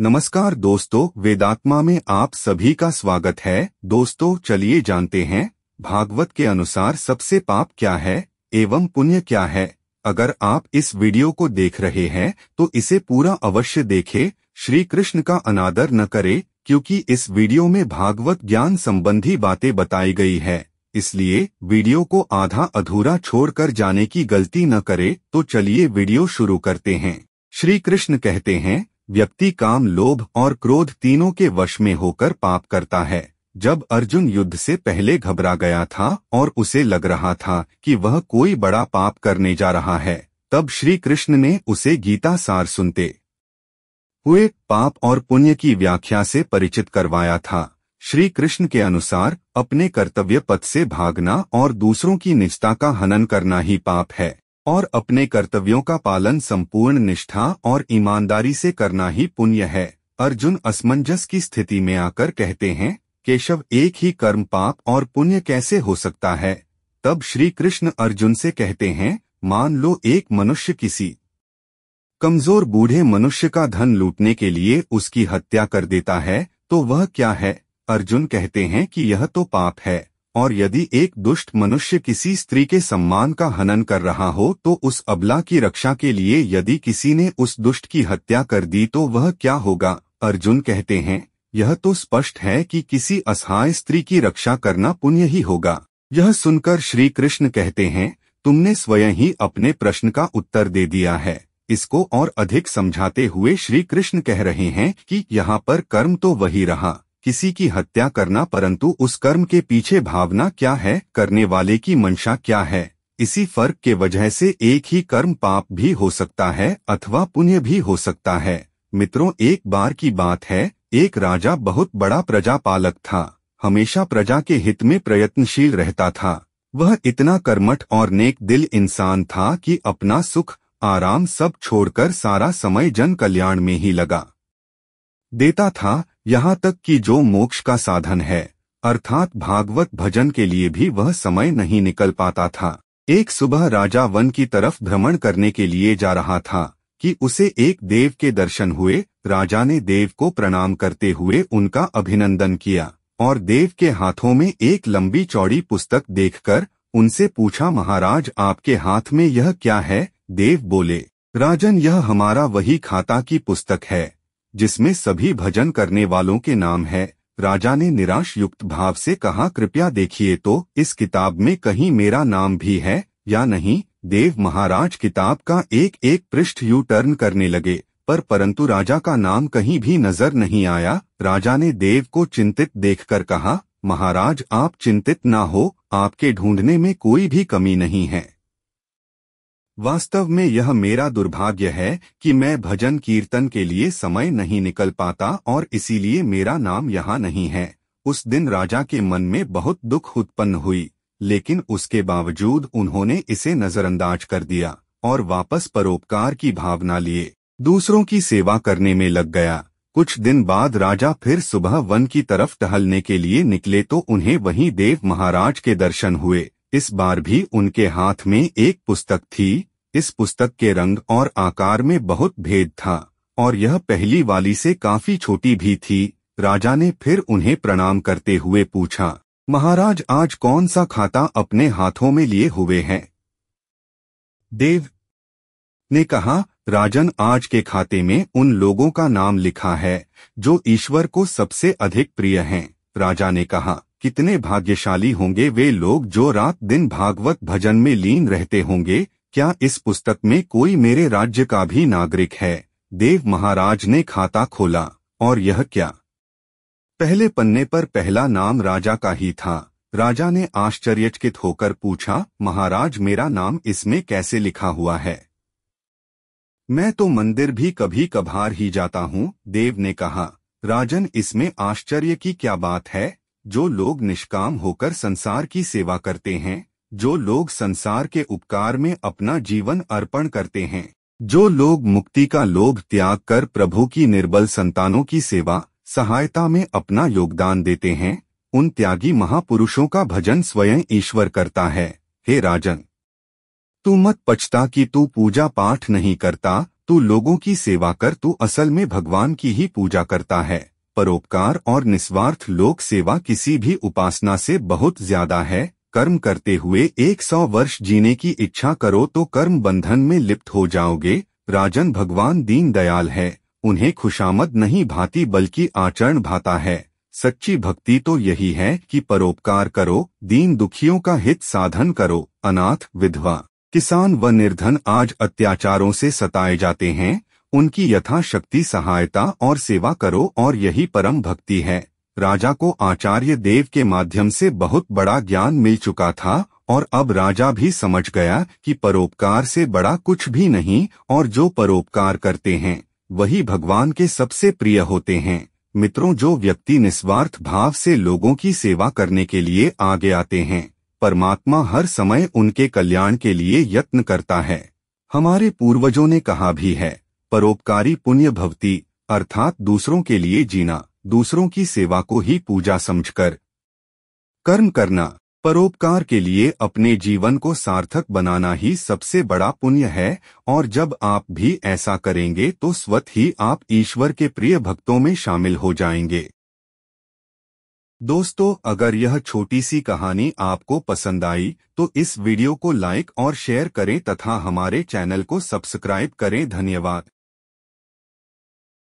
नमस्कार दोस्तों वेदात्मा में आप सभी का स्वागत है दोस्तों चलिए जानते हैं भागवत के अनुसार सबसे पाप क्या है एवं पुण्य क्या है अगर आप इस वीडियो को देख रहे हैं तो इसे पूरा अवश्य देखें श्री कृष्ण का अनादर न करें क्योंकि इस वीडियो में भागवत ज्ञान संबंधी बातें बताई गई है इसलिए वीडियो को आधा अधूरा छोड़कर जाने की गलती न करे तो चलिए वीडियो शुरू करते हैं श्री कृष्ण कहते हैं व्यक्ति काम लोभ और क्रोध तीनों के वश में होकर पाप करता है जब अर्जुन युद्ध से पहले घबरा गया था और उसे लग रहा था कि वह कोई बड़ा पाप करने जा रहा है तब श्री कृष्ण ने उसे गीता सार सुनते हुए पाप और पुण्य की व्याख्या से परिचित करवाया था श्री कृष्ण के अनुसार अपने कर्तव्य पथ से भागना और दूसरों की निष्ठा का हनन करना ही पाप है और अपने कर्तव्यों का पालन संपूर्ण निष्ठा और ईमानदारी से करना ही पुण्य है अर्जुन असमंजस की स्थिति में आकर कहते हैं केशव एक ही कर्म पाप और पुण्य कैसे हो सकता है तब श्री कृष्ण अर्जुन से कहते हैं मान लो एक मनुष्य किसी कमजोर बूढ़े मनुष्य का धन लूटने के लिए उसकी हत्या कर देता है तो वह क्या है अर्जुन कहते हैं कि यह तो पाप है और यदि एक दुष्ट मनुष्य किसी स्त्री के सम्मान का हनन कर रहा हो तो उस अबला की रक्षा के लिए यदि किसी ने उस दुष्ट की हत्या कर दी तो वह क्या होगा अर्जुन कहते हैं यह तो स्पष्ट है कि किसी असहाय स्त्री की रक्षा करना पुण्य ही होगा यह सुनकर श्री कृष्ण कहते हैं तुमने स्वयं ही अपने प्रश्न का उत्तर दे दिया है इसको और अधिक समझाते हुए श्री कृष्ण कह रहे हैं कि यहाँ पर कर्म तो वही रहा किसी की हत्या करना परंतु उस कर्म के पीछे भावना क्या है करने वाले की मंशा क्या है इसी फर्क के वजह से एक ही कर्म पाप भी हो सकता है अथवा पुण्य भी हो सकता है मित्रों एक बार की बात है एक राजा बहुत बड़ा प्रजापालक था हमेशा प्रजा के हित में प्रयत्नशील रहता था वह इतना कर्मठ और नेक दिल इंसान था कि अपना सुख आराम सब छोड़कर सारा समय जन कल्याण में ही लगा देता था यहाँ तक कि जो मोक्ष का साधन है अर्थात भागवत भजन के लिए भी वह समय नहीं निकल पाता था एक सुबह राजा वन की तरफ भ्रमण करने के लिए जा रहा था कि उसे एक देव के दर्शन हुए राजा ने देव को प्रणाम करते हुए उनका अभिनंदन किया और देव के हाथों में एक लंबी चौड़ी पुस्तक देखकर उनसे पूछा महाराज आपके हाथ में यह क्या है देव बोले राजन यह हमारा वही खाता की पुस्तक है जिसमें सभी भजन करने वालों के नाम है राजा ने निराश युक्त भाव से कहा कृपया देखिए तो इस किताब में कहीं मेरा नाम भी है या नहीं देव महाराज किताब का एक एक पृष्ठ यू टर्न करने लगे पर परंतु राजा का नाम कहीं भी नजर नहीं आया राजा ने देव को चिंतित देखकर कहा महाराज आप चिंतित ना हो आपके ढूंढने में कोई भी कमी नहीं है वास्तव में यह मेरा दुर्भाग्य है कि मैं भजन कीर्तन के लिए समय नहीं निकल पाता और इसीलिए मेरा नाम यहाँ नहीं है उस दिन राजा के मन में बहुत दुख उत्पन्न हुई लेकिन उसके बावजूद उन्होंने इसे नजरअंदाज कर दिया और वापस परोपकार की भावना लिए दूसरों की सेवा करने में लग गया कुछ दिन बाद राजा फिर सुबह वन की तरफ टहलने के लिए निकले तो उन्हें वहीं देव महाराज के दर्शन हुए इस बार भी उनके हाथ में एक पुस्तक थी इस पुस्तक के रंग और आकार में बहुत भेद था और यह पहली वाली से काफी छोटी भी थी राजा ने फिर उन्हें प्रणाम करते हुए पूछा महाराज आज कौन सा खाता अपने हाथों में लिए हुए हैं देव ने कहा राजन आज के खाते में उन लोगों का नाम लिखा है जो ईश्वर को सबसे अधिक प्रिय हैं राजा ने कहा कितने भाग्यशाली होंगे वे लोग जो रात दिन भागवत भजन में लीन रहते होंगे क्या इस पुस्तक में कोई मेरे राज्य का भी नागरिक है देव महाराज ने खाता खोला और यह क्या पहले पन्ने पर पहला नाम राजा का ही था राजा ने आश्चर्यचकित होकर पूछा महाराज मेरा नाम इसमें कैसे लिखा हुआ है मैं तो मंदिर भी कभी कभार ही जाता हूँ देव ने कहा राजन इसमें आश्चर्य की क्या बात है जो लोग निष्काम होकर संसार की सेवा करते हैं जो लोग संसार के उपकार में अपना जीवन अर्पण करते हैं जो लोग मुक्ति का लोभ त्याग कर प्रभु की निर्बल संतानों की सेवा सहायता में अपना योगदान देते हैं उन त्यागी महापुरुषों का भजन स्वयं ईश्वर करता है हे राजन तू मत पछता कि तू पूजा पाठ नहीं करता तू लोगों की सेवा कर तू असल में भगवान की ही पूजा करता है परोपकार और निस्वार्थ लोक सेवा किसी भी उपासना से बहुत ज्यादा है कर्म करते हुए एक सौ वर्ष जीने की इच्छा करो तो कर्म बंधन में लिप्त हो जाओगे राजन भगवान दीन दयाल है उन्हें खुशामद नहीं भाती बल्कि आचरण भाता है सच्ची भक्ति तो यही है कि परोपकार करो दीन दुखियों का हित साधन करो अनाथ विधवा किसान व निर्धन आज अत्याचारों से सताए जाते हैं उनकी यथाशक्ति सहायता और सेवा करो और यही परम भक्ति है राजा को आचार्य देव के माध्यम से बहुत बड़ा ज्ञान मिल चुका था और अब राजा भी समझ गया कि परोपकार से बड़ा कुछ भी नहीं और जो परोपकार करते हैं वही भगवान के सबसे प्रिय होते हैं मित्रों जो व्यक्ति निस्वार्थ भाव से लोगों की सेवा करने के लिए आगे आते हैं परमात्मा हर समय उनके कल्याण के लिए यत्न करता है हमारे पूर्वजों ने कहा भी है परोपकारी पुण्य भवती अर्थात दूसरों के लिए जीना दूसरों की सेवा को ही पूजा समझकर कर्म करना परोपकार के लिए अपने जीवन को सार्थक बनाना ही सबसे बड़ा पुण्य है और जब आप भी ऐसा करेंगे तो स्वत ही आप ईश्वर के प्रिय भक्तों में शामिल हो जाएंगे दोस्तों अगर यह छोटी सी कहानी आपको पसंद आई तो इस वीडियो को लाइक और शेयर करें तथा हमारे चैनल को सब्सक्राइब करें धन्यवाद